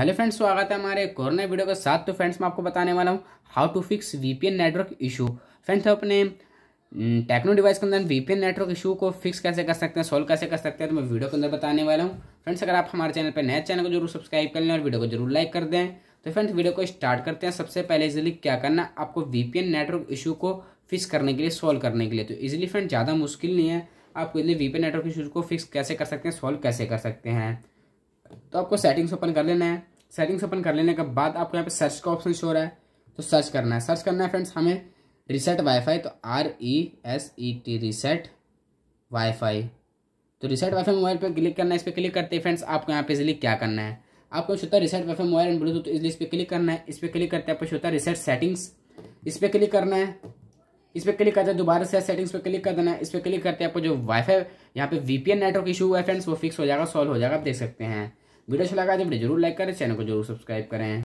hello friends स्वागत है हमारे कोरोना वीडियो के साथ तो फ्रेंड्स मैं आपको बताने वाला हूँ how to fix VPN network issue friends तो अपने टेक्नो हम्म, डिवाइस के अंदर वीपीएन नेटवर्क इशू को फिक्स कैसे कर सकते हैं सॉल्व कैसे कर सकते हैं तो मैं वीडियो के अंदर बताने वाला हूँ फ्रेंड्स अगर आप हमारे चैनल पर नए चैनल को जरूर सब्सक्राइब कर लें और वीडियो को जरूर लाइक कर दें तो फ्रेंड्स वीडियो को स्टार्ट करते हैं सबसे पहले इजिली क्या करना आपको वीपीएन नेटवर्क इशू को फिक्स करने के लिए सॉल्व करने के लिए तो इजिली फ्रेंड ज़्यादा मुश्किल नहीं है आपको इजिली वीपीएन नेटवर्क इशू को फिक्स कैसे कर सकते हैं सॉल्व कैसे कर सकते हैं तो आपको सेटिंग्स ओपन कर लेना है सेटिंग्स ओपन कर लेने के बाद आपको यहाँ पे सर्च का ऑप्शन शो रहा है तो सर्च करना है सर्च करना है फ्रेंड्स हमें रिसेट वाईफाई तो R E S E T reset wifi तो रिसेट वाईफाई मोबाइल पर क्लिक करना है इस पर क्लिक करते हैं फ्रेंड्स आपको यहाँ पे इजिली क्या करना है आपको छोटा reset wifi mobile and bluetooth तो इस पर क्लिक करना है इस पर क्लिक करते हैं आपको छोटा रिसेट सेटिंग्स इस पर क्लिक करना है इस पर क्लिक करते हैं दोबारा से सेटिंग्स पे क्लिक कर देना है इस पर क्लिक करते हैं आपको जो वाईफाई यहाँ पे वीपीएन नेटवर्क इशू हुआ है फ्रेंड्स वो फिक्स हो जाएगा सॉल्व हो जाएगा आप देख सकते हैं वीडियो अच्छा लगा तो वीडियो जरूर लाइक करें चैनल को जरूर सब्सक्राइब करें